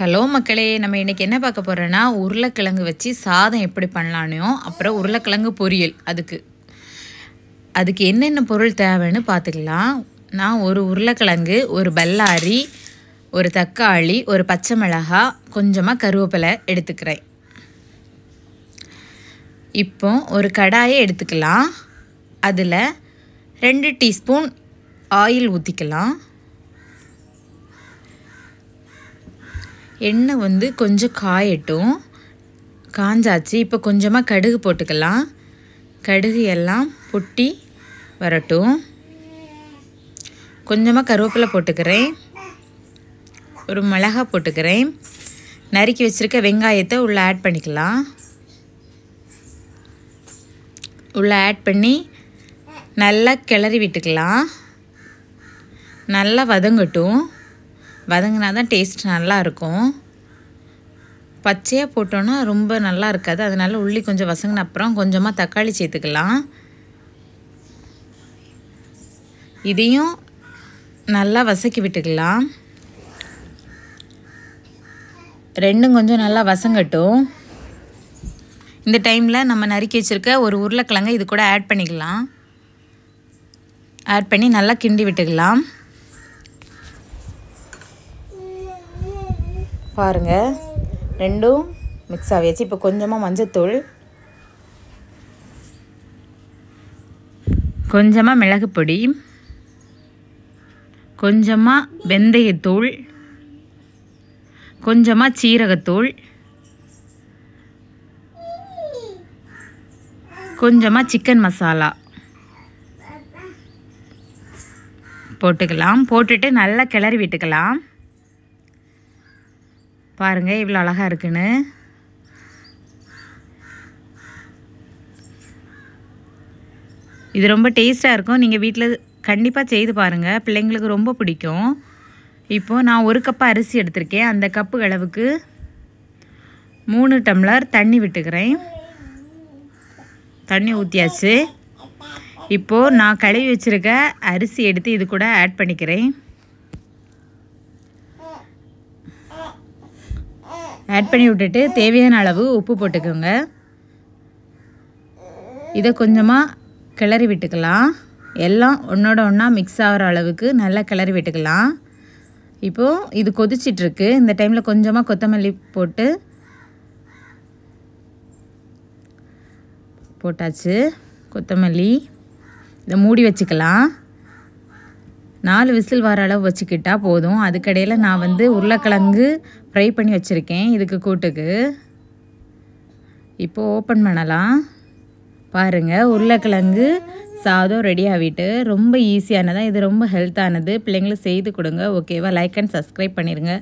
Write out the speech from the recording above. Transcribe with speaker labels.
Speaker 1: hello மக்களே நம்ம இன்றைக்கி என்ன பார்க்க போகிறோன்னா உருளைக்கிழங்கு வச்சு சாதம் எப்படி பண்ணலானோ அப்புறம் உருளைக்கிழங்கு பொரியல் அதுக்கு அதுக்கு என்னென்ன பொருள் தேவைன்னு பார்த்துக்கலாம் நான் ஒரு உருளைக்கிழங்கு ஒரு பல்லாரி ஒரு தக்காளி ஒரு பச்சை மிளகா கொஞ்சமாக கருவேப்பிலை எடுத்துக்கிறேன் இப்போ ஒரு கடாயை எடுத்துக்கலாம் அதில் ரெண்டு டீஸ்பூன் ஆயில் ஊற்றிக்கலாம் எண்ணெய் வந்து கொஞ்சம் காயட்டும் காஞ்சாச்சு இப்போ கொஞ்சமாக கடுகு போட்டுக்கலாம் கடுகு எல்லாம் பொட்டி வரட்டும் கொஞ்சமாக கருவேப்பிலை போட்டுக்கிறேன் ஒரு மிளகாய் போட்டுக்கிறேன் நறுக்கி வச்சுருக்க வெங்காயத்தை உள்ளே ஆட் பண்ணிக்கலாம் உள்ளே ஆட் பண்ணி நல்லா கிளறி விட்டுக்கலாம் நல்லா வதங்கட்டும் வதங்கினா தான் டேஸ்ட் நல்லாயிருக்கும் பச்சையாக போட்டோன்னா ரொம்ப நல்லா இருக்காது அதனால் உள்ளி கொஞ்சம் வசங்கின அப்புறம் கொஞ்சமாக தக்காளி சேர்த்துக்கலாம் இதையும் நல்லா வசக்கி விட்டுக்கலாம் ரெண்டும் கொஞ்சம் நல்லா வசங்கட்டும் இந்த டைமில் நம்ம நறுக்கி வச்சுருக்க ஒரு உருளைக்கிழங்கு இது கூட ஆட் பண்ணிக்கலாம் ஆட் பண்ணி நல்லா கிண்டி விட்டுக்கலாம் பாருங்கள் ரெண்டும் மிக்ஸ் ஆகியாச்சு இப்போ கொஞ்சமாக மஞ்சத்தூள் கொஞ்சமாக மிளகு பொடி கொஞ்சமாக வெந்தயத்தூள் கொஞ்சமாக சீரகத்தூள் கொஞ்சமாக சிக்கன் மசாலா போட்டுக்கலாம் போட்டுட்டு நல்லா கிளறி விட்டுக்கலாம் பாருங்கள் இவ்வளோ அழகாக இருக்குன்னு இது ரொம்ப டேஸ்ட்டாக இருக்கும் நீங்கள் வீட்டில் கண்டிப்பாக செய்து பாருங்கள் பிள்ளைங்களுக்கு ரொம்ப பிடிக்கும் இப்போது நான் ஒரு கப்பு அரிசி எடுத்திருக்கேன் அந்த கப்பு அளவுக்கு மூணு டம்ளர் தண்ணி விட்டுக்கிறேன் தண்ணி ஊற்றியாச்சு இப்போது நான் கழுவி வச்சுருக்க அரிசி எடுத்து இது கூட ஆட் பண்ணிக்கிறேன் ஆட் பண்ணி விட்டுட்டு தேவையான அளவு உப்பு போட்டுக்கோங்க இதை கொஞ்சமாக கிளறி விட்டுக்கலாம் எல்லாம் ஒன்றோட ஒன்றா மிக்ஸ் ஆகிற அளவுக்கு நல்லா கிளறி விட்டுக்கலாம் இப்போது இது கொதிச்சிட்ருக்கு இந்த டைமில் கொஞ்சமாக கொத்தமல்லி போட்டு போட்டாச்சு கொத்தமல்லி இதை மூடி வச்சுக்கலாம் நாலு விசில் வர அளவு வச்சுக்கிட்டால் போதும் அதுக்கடையில் நான் வந்து உருளைக்கிழங்கு ஃப்ரை பண்ணி வச்சுருக்கேன் இதுக்கு கூட்டுக்கு இப்போது ஓப்பன் பண்ணலாம் பாருங்கள் உருளைக்கிழங்கு சாதம் ரெடி ஆகிட்டு ரொம்ப ஈஸியானதான் இது ரொம்ப ஹெல்த்தானது பிள்ளைங்களுக்கு செய்து கொடுங்க ஓகேவா லைக் அண்ட் சப்ஸ்கிரைப் பண்ணிடுங்க